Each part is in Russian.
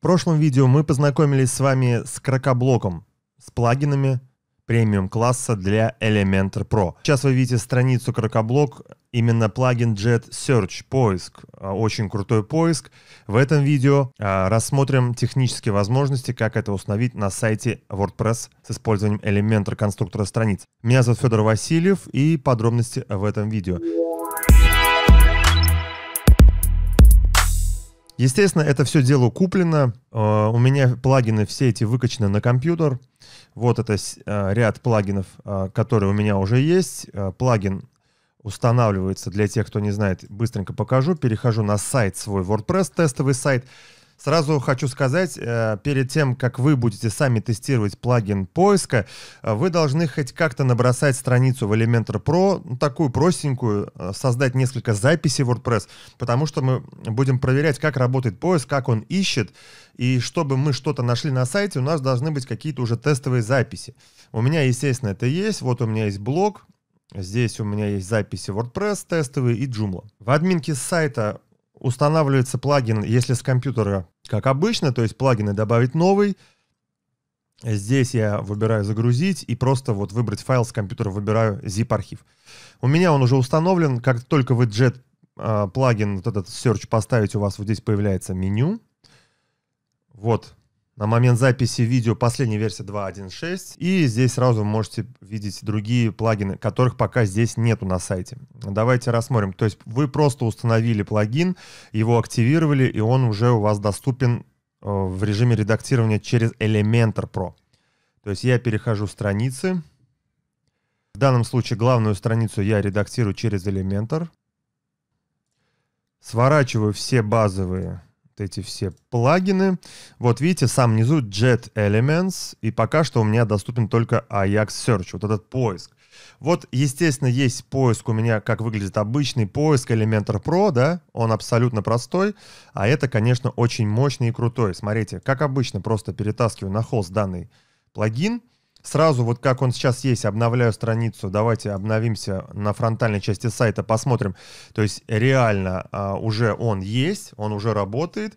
В прошлом видео мы познакомились с вами с крокоблоком, с плагинами премиум класса для Elementor Pro. Сейчас вы видите страницу крокоблок, именно плагин Jet Search, поиск, а, очень крутой поиск. В этом видео а, рассмотрим технические возможности, как это установить на сайте WordPress с использованием Elementor конструктора страниц. Меня зовут Федор Васильев и подробности в этом видео. Естественно, это все дело куплено. Э, у меня плагины все эти выкачаны на компьютер. Вот это э, ряд плагинов, э, которые у меня уже есть. Плагин устанавливается, для тех, кто не знает, быстренько покажу. Перехожу на сайт свой WordPress, тестовый сайт. Сразу хочу сказать, э, перед тем, как вы будете сами тестировать плагин поиска, э, вы должны хоть как-то набросать страницу в Elementor Pro, ну, такую простенькую, э, создать несколько записей WordPress, потому что мы будем проверять, как работает поиск, как он ищет, и чтобы мы что-то нашли на сайте, у нас должны быть какие-то уже тестовые записи. У меня, естественно, это есть. Вот у меня есть блог, Здесь у меня есть записи WordPress тестовые и Joomla. В админке сайта устанавливается плагин, если с компьютера, как обычно, то есть плагины добавить новый. Здесь я выбираю загрузить и просто вот выбрать файл с компьютера, выбираю zip-архив. У меня он уже установлен, как только вы JET а, плагин, вот этот search поставить у вас вот здесь появляется меню. Вот, на момент записи видео последняя версия 2.1.6. И здесь сразу вы можете видеть другие плагины, которых пока здесь нету на сайте. Давайте рассмотрим. То есть вы просто установили плагин, его активировали, и он уже у вас доступен э, в режиме редактирования через Elementor Pro. То есть я перехожу в страницы. В данном случае главную страницу я редактирую через Elementor. Сворачиваю все базовые эти все плагины. Вот видите, сам внизу Jet Elements, и пока что у меня доступен только Ajax Search, вот этот поиск. Вот, естественно, есть поиск у меня, как выглядит обычный поиск Elementor Pro, да, он абсолютно простой, а это, конечно, очень мощный и крутой. Смотрите, как обычно, просто перетаскиваю на холст данный плагин, Сразу вот как он сейчас есть, обновляю страницу, давайте обновимся на фронтальной части сайта, посмотрим. То есть реально а, уже он есть, он уже работает.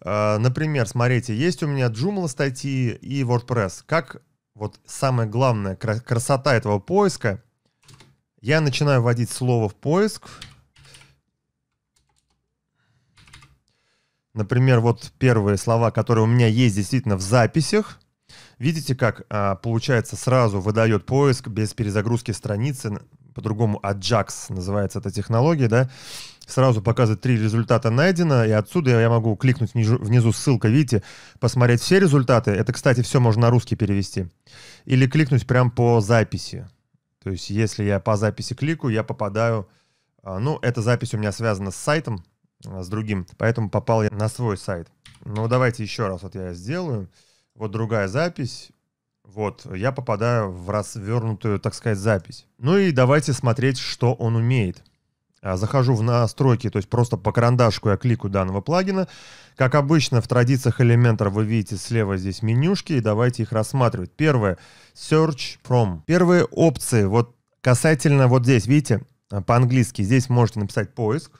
А, например, смотрите, есть у меня Joomla статьи и WordPress. Как вот самое главное, красота этого поиска, я начинаю вводить слово в поиск. Например, вот первые слова, которые у меня есть действительно в записях – Видите, как а, получается сразу выдает поиск без перезагрузки страницы, по-другому Ajax называется эта технология, да, сразу показывает три результата найдено, и отсюда я могу кликнуть внизу, внизу ссылка, видите, посмотреть все результаты. Это, кстати, все можно на русский перевести. Или кликнуть прямо по записи. То есть, если я по записи клику, я попадаю... А, ну, эта запись у меня связана с сайтом, а, с другим, поэтому попал я на свой сайт. Ну, давайте еще раз вот я сделаю вот другая запись, вот, я попадаю в развернутую, так сказать, запись. Ну и давайте смотреть, что он умеет. А, захожу в настройки, то есть просто по карандашку я клику данного плагина. Как обычно, в традициях Elementor вы видите слева здесь менюшки, и давайте их рассматривать. Первое — Search From. Первые опции, вот касательно вот здесь, видите, а, по-английски, здесь можете написать «поиск»,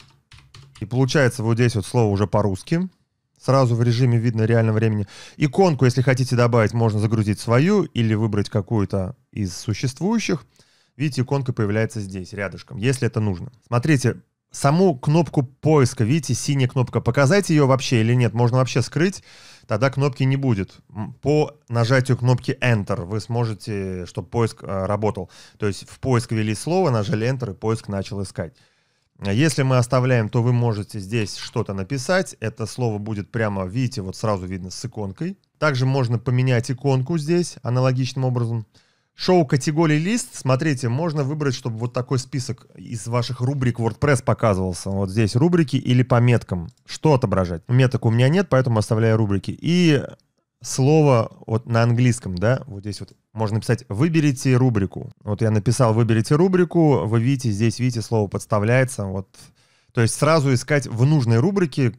и получается вот здесь вот слово уже по-русски — сразу в режиме видно реального времени. Иконку, если хотите добавить, можно загрузить свою или выбрать какую-то из существующих. Видите, иконка появляется здесь, рядышком, если это нужно. Смотрите, саму кнопку поиска, видите, синяя кнопка, показать ее вообще или нет, можно вообще скрыть, тогда кнопки не будет. По нажатию кнопки Enter вы сможете, чтобы поиск э, работал. То есть в поиск ввели слово, нажали Enter, и поиск начал искать. А если мы оставляем, то вы можете здесь что-то написать. Это слово будет прямо, видите, вот сразу видно с иконкой. Также можно поменять иконку здесь аналогичным образом. Шоу категории лист, смотрите, можно выбрать, чтобы вот такой список из ваших рубрик WordPress показывался. Вот здесь рубрики или по меткам. Что отображать? Меток у меня нет, поэтому оставляю рубрики. И слово вот на английском, да, вот здесь вот можно написать «выберите рубрику». Вот я написал «выберите рубрику», вы видите, здесь, видите, слово подставляется, вот. То есть сразу искать в нужной рубрике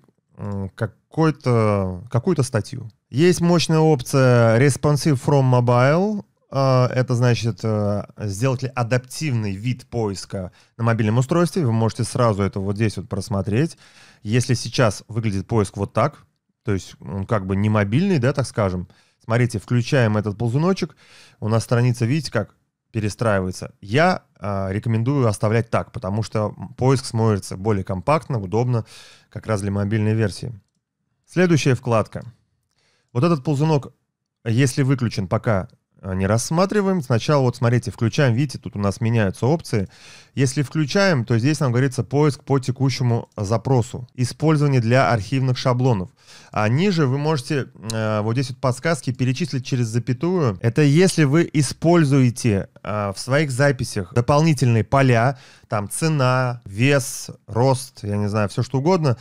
какую-то какую статью. Есть мощная опция «Responsive from Mobile», а, это значит, э, сделать ли адаптивный вид поиска на мобильном устройстве. Вы можете сразу это вот здесь вот просмотреть. Если сейчас выглядит поиск вот так, то есть он как бы не мобильный, да, так скажем. Смотрите, включаем этот ползуночек. У нас страница, видите, как перестраивается. Я э, рекомендую оставлять так, потому что поиск смотрится более компактно, удобно, как раз для мобильной версии. Следующая вкладка. Вот этот ползунок, если выключен пока Э, не рассматриваем. Сначала вот смотрите, включаем, видите, тут у нас меняются опции. Если включаем, то здесь нам говорится поиск по текущему запросу, использование для архивных шаблонов. А ниже вы можете э, вот здесь вот подсказки перечислить через запятую. Это если вы используете Э, в своих записях дополнительные поля, там цена, вес, рост, я не знаю, все что угодно,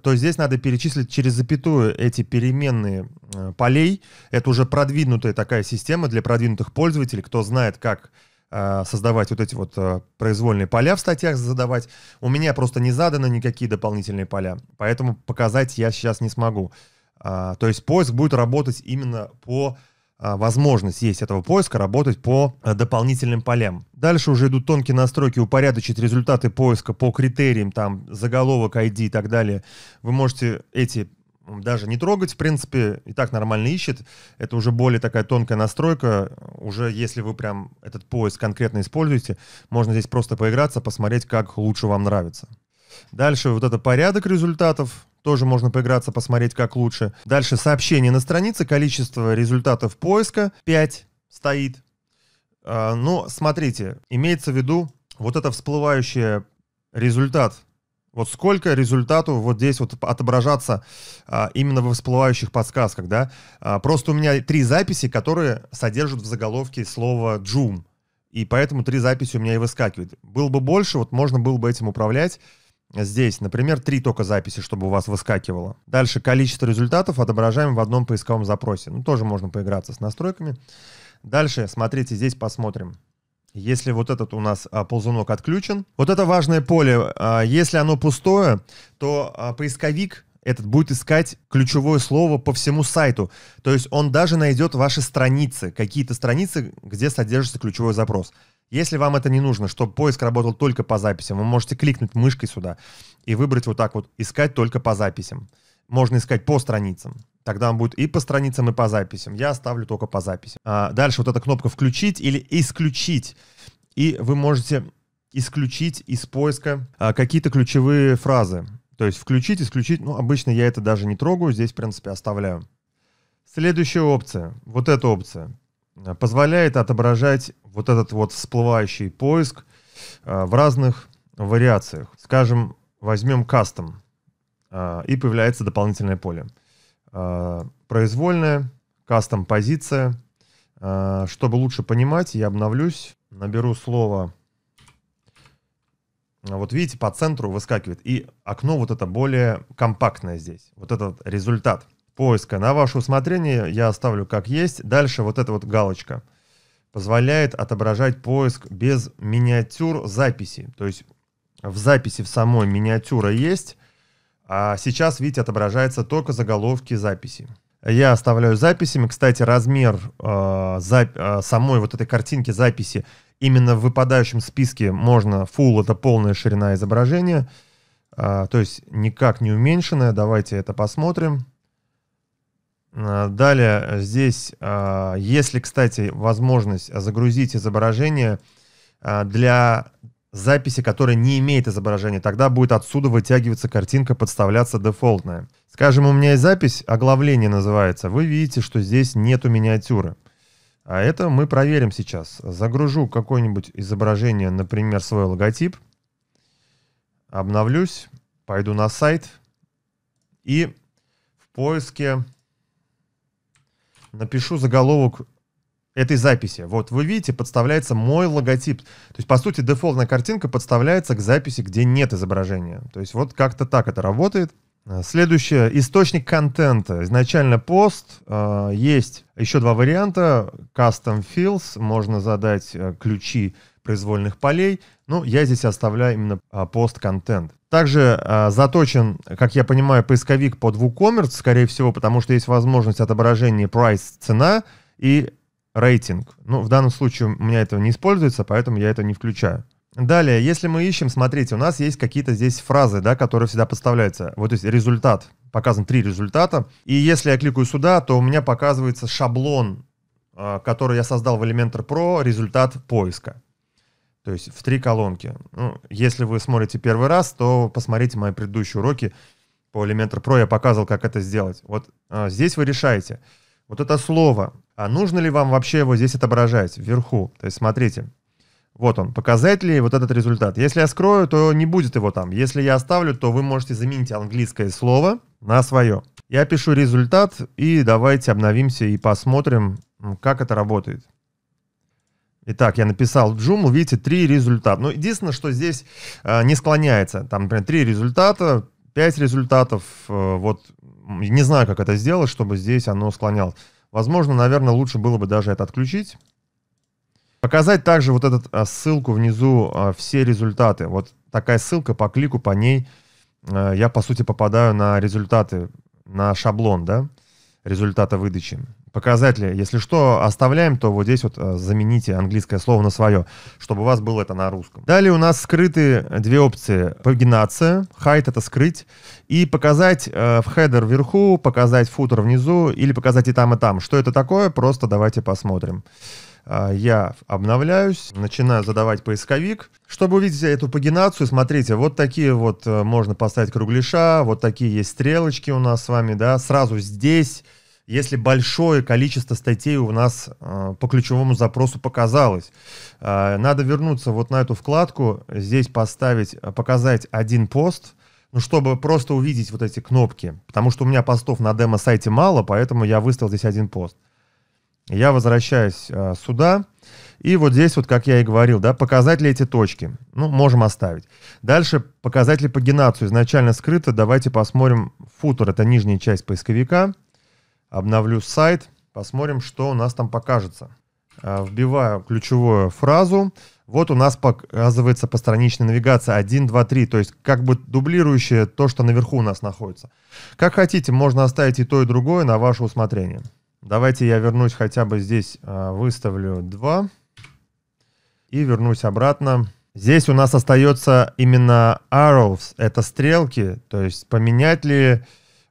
то здесь надо перечислить через запятую эти переменные э, полей. Это уже продвинутая такая система для продвинутых пользователей, кто знает, как э, создавать вот эти вот произвольные поля в статьях, задавать. У меня просто не заданы никакие дополнительные поля, поэтому показать я сейчас не смогу. А, то есть поиск будет работать именно по а, возможность есть этого поиска работать по э, дополнительным полям. Дальше уже идут тонкие настройки, упорядочить результаты поиска по критериям, там, заголовок, ID и так далее. Вы можете эти даже не трогать, в принципе, и так нормально ищет. Это уже более такая тонкая настройка. Уже если вы прям этот поиск конкретно используете, можно здесь просто поиграться, посмотреть, как лучше вам нравится. Дальше вот это порядок результатов, тоже можно поиграться, посмотреть, как лучше. Дальше сообщение на странице, количество результатов поиска 5 стоит. А, но смотрите, имеется в виду вот это всплывающее результат. Вот сколько результату вот здесь вот отображаться а, именно во всплывающих подсказках, да? А, просто у меня три записи, которые содержат в заголовке слово «джум», и поэтому три записи у меня и выскакивают Было бы больше, вот можно было бы этим управлять, Здесь, например, три только записи, чтобы у вас выскакивало. Дальше количество результатов отображаем в одном поисковом запросе. Ну, тоже можно поиграться с настройками. Дальше, смотрите, здесь посмотрим. Если вот этот у нас а, ползунок отключен, вот это важное поле, а, если оно пустое, то а, поисковик этот будет искать ключевое слово по всему сайту. То есть он даже найдет ваши страницы, какие-то страницы, где содержится ключевой запрос. Если вам это не нужно, чтобы поиск работал только по записям, вы можете кликнуть мышкой сюда и выбрать вот так вот «Искать только по записям». Можно искать по страницам. Тогда он будет и по страницам, и по записям. Я оставлю только по записям. А дальше вот эта кнопка «Включить» или «Исключить». И вы можете исключить из поиска а, какие-то ключевые фразы. То есть включить, исключить. Ну, обычно я это даже не трогаю, здесь, в принципе, оставляю. Следующая опция, вот эта опция, Э, позволяет отображать вот этот вот всплывающий поиск э, в разных вариациях. Скажем, возьмем кастом, э, и появляется дополнительное поле. Произвольное, кастом позиция. Чтобы лучше понимать, я обновлюсь, наберу слово вот видите, по центру выскакивает. И окно вот это более компактное здесь. Вот этот результат поиска. На ваше усмотрение я оставлю как есть. Дальше вот эта вот галочка позволяет отображать поиск без миниатюр записи. То есть в записи в самой миниатюра есть, а сейчас, видите, отображается только заголовки записи. Я оставляю записями. Кстати, размер э, зап э, самой вот этой картинки записи именно в выпадающем списке можно full, это полная ширина изображения, э, то есть никак не уменьшенная. Давайте это посмотрим. Э, далее э, здесь, э, если, кстати, возможность загрузить изображение для записи, которая не имеет изображения, тогда будет отсюда вытягиваться картинка, подставляться дефолтная. Скажем, у меня есть запись, оглавление называется. Вы видите, что здесь нету миниатюры. А это мы проверим сейчас. Загружу какое-нибудь изображение, например, свой логотип. Обновлюсь, пойду на сайт и в поиске напишу заголовок этой записи. Вот вы видите, подставляется мой логотип. То есть, по сути, дефолтная картинка подставляется к записи, где нет изображения. То есть, вот как-то так это работает. Э, следующее. Источник контента. Изначально пост. Э, есть еще два варианта. Custom Fields. Можно задать э, ключи произвольных полей. Ну, я здесь оставляю именно а, пост-контент. Также э, заточен, как я понимаю, поисковик под WooCommerce, скорее всего, потому что есть возможность отображения price, цена и рейтинг. Ну, в данном случае у меня этого не используется, поэтому я это не включаю. Далее, если мы ищем, смотрите, у нас есть какие-то здесь фразы, да, которые всегда подставляются. Вот здесь результат, показан три результата. И если я кликаю сюда, то у меня показывается шаблон, а, который я создал в Elementor Pro, результат поиска. То есть в три колонки. Ну, если вы смотрите первый раз, то посмотрите мои предыдущие уроки по Elementor Pro. Я показывал, как это сделать. Вот а, здесь вы решаете. Вот это слово. А нужно ли вам вообще его здесь отображать вверху? То есть смотрите. Вот он. Показать ли вот этот результат? Если я скрою, то не будет его там. Если я оставлю, то вы можете заменить английское слово на свое. Я пишу результат и давайте обновимся и посмотрим, как это работает. Итак, я написал Joomla, видите, три результата. Ну, единственное, что здесь э, не склоняется. Там, например, три результата, пять результатов. Э, вот не знаю, как это сделать, чтобы здесь оно склонялось. Возможно, наверное, лучше было бы даже это отключить. Показать также вот эту э, ссылку внизу, э, все результаты. Вот такая ссылка, по клику по ней э, я, по сути, попадаю на результаты, на шаблон, да, результата выдачи показатели. Если что, оставляем, то вот здесь вот э, замените английское слово на свое, чтобы у вас было это на русском. Далее у нас скрыты две опции. Пагинация, hide — это скрыть, и показать э, в хедер вверху, показать футер внизу, или показать и там, и там. Что это такое, просто давайте посмотрим. Э, я обновляюсь, начинаю задавать поисковик. Чтобы увидеть эту пагинацию, смотрите, вот такие вот э, можно поставить кругляша, вот такие есть стрелочки у нас с вами, да, сразу здесь если большое количество статей у нас э, по ключевому запросу показалось. Э, надо вернуться вот на эту вкладку, здесь поставить, э, показать один пост, ну, чтобы просто увидеть вот эти кнопки, потому что у меня постов на демо-сайте мало, поэтому я выставил здесь один пост. Я возвращаюсь э, сюда, и вот здесь вот, как я и говорил, да, показать ли эти точки. Ну, можем оставить. Дальше показать ли пагинацию изначально скрыто. Давайте посмотрим футер, это нижняя часть поисковика обновлю сайт, посмотрим, что у нас там покажется. Э, вбиваю ключевую фразу. Вот у нас показывается постраничная навигация 1, 2, 3, то есть как бы дублирующее то, что наверху у нас находится. Как хотите, можно оставить и то, и другое на ваше усмотрение. Давайте я вернусь хотя бы здесь, э, выставлю 2 и вернусь обратно. Здесь у нас остается именно arrows, это стрелки, то есть поменять ли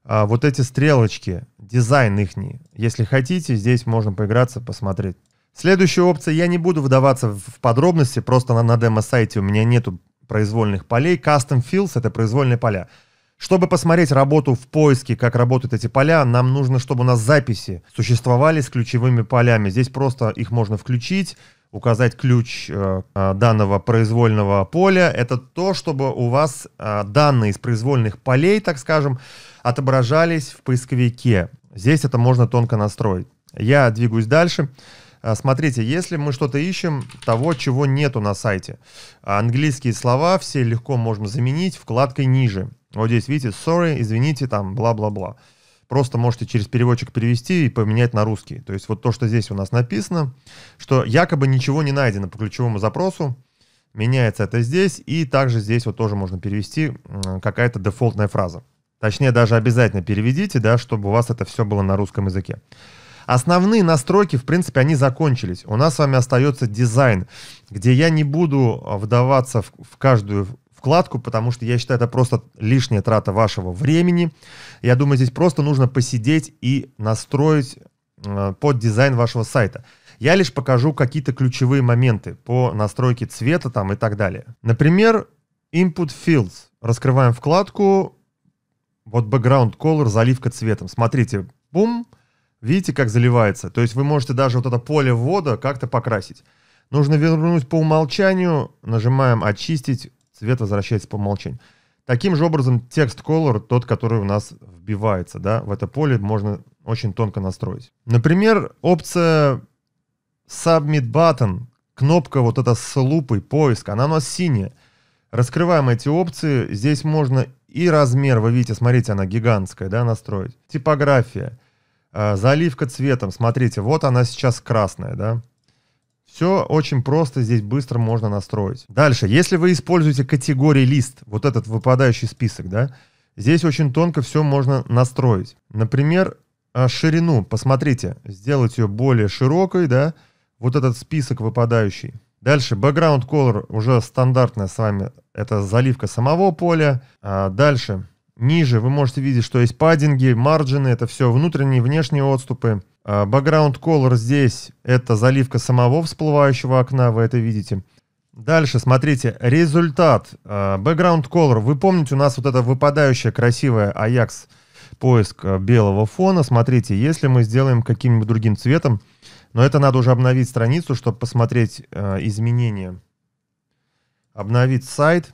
а, вот эти стрелочки, дизайн их, если хотите, здесь можно поиграться, посмотреть. Следующая опция, я не буду вдаваться в подробности, просто на, на демо-сайте у меня нету произвольных полей. Custom Fields — это произвольные поля. Чтобы посмотреть работу в поиске, как работают эти поля, нам нужно, чтобы у нас записи существовали с ключевыми полями. Здесь просто их можно включить, указать ключ э, э, данного произвольного поля. Это то, чтобы у вас э, данные из произвольных полей, так скажем, отображались в поисковике. Здесь это можно тонко настроить. Я двигаюсь дальше. Смотрите, если мы что-то ищем, того, чего нету на сайте. Английские слова все легко можем заменить вкладкой ниже. Вот здесь, видите, sorry, извините, там, бла-бла-бла просто можете через переводчик перевести и поменять на русский. То есть вот то, что здесь у нас написано, что якобы ничего не найдено по ключевому запросу, меняется это здесь, и также здесь вот тоже можно перевести какая-то дефолтная фраза. Точнее, даже обязательно переведите, да, чтобы у вас это все было на русском языке. Основные настройки, в принципе, они закончились. У нас с вами остается дизайн, где я не буду а, вдаваться в, в каждую вкладку, потому что я считаю, это просто лишняя трата вашего времени. Я думаю, здесь просто нужно посидеть и настроить э, под дизайн вашего сайта. Я лишь покажу какие-то ключевые моменты по настройке цвета там и так далее. Например, Input Fields. Раскрываем вкладку. Вот Background Color, заливка цветом. Смотрите, бум, видите, как заливается. То есть вы можете даже вот это поле ввода как-то покрасить. Нужно вернуть по умолчанию, нажимаем «Очистить», цвет возвращается по умолчанию. Таким же образом текст color, тот, который у нас вбивается, да, в это поле можно очень тонко настроить. Например, опция Submit Button, кнопка вот эта с лупой, поиск, она у нас синяя. Раскрываем эти опции, здесь можно и размер, вы видите, смотрите, она гигантская, да, настроить. Типография, а, заливка цветом, смотрите, вот она сейчас красная, да. Все очень просто, здесь быстро можно настроить. Дальше, если вы используете категории лист, вот этот выпадающий список, да, здесь очень тонко все можно настроить. Например, а, ширину, посмотрите, сделать ее более широкой, да, вот этот список выпадающий. Дальше background color уже стандартная с вами, это заливка самого поля. А дальше Ниже вы можете видеть, что есть паддинги, марджины, это все внутренние и внешние отступы. А, background Color здесь это заливка самого всплывающего окна, вы это видите. Дальше, смотрите, результат. А, background Color. Вы помните, у нас вот это выпадающая красивая Ajax поиск а, белого фона. Смотрите, если мы сделаем каким-нибудь другим цветом, но это надо уже обновить страницу, чтобы посмотреть изменения. Обновить сайт,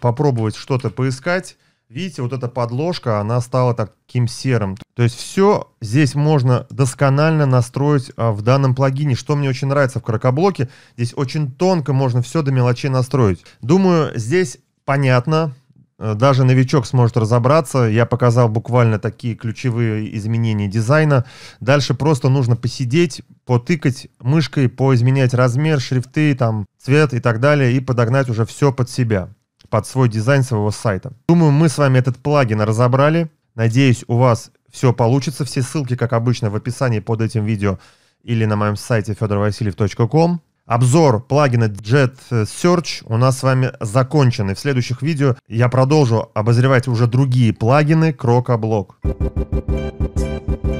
попробовать что-то поискать. Видите, вот эта подложка, она стала таким серым. То есть все здесь можно досконально настроить а, в данном плагине, что мне очень нравится в крокоблоке. Здесь очень тонко можно все до мелочей настроить. Думаю, здесь понятно. Э, даже новичок сможет разобраться. Я показал буквально такие ключевые изменения дизайна. Дальше просто нужно посидеть, потыкать мышкой, поизменять размер, шрифты, там, цвет и так далее, и подогнать уже все под себя под свой дизайн своего сайта. Думаю, мы с вами этот плагин разобрали. Надеюсь, у вас все получится. Все ссылки, как обычно, в описании под этим видео или на моем сайте fedorvasiliev.com. Обзор плагина Jet Search у нас с вами закончен. И в следующих видео я продолжу обозревать уже другие плагины Крокоблок. Блок.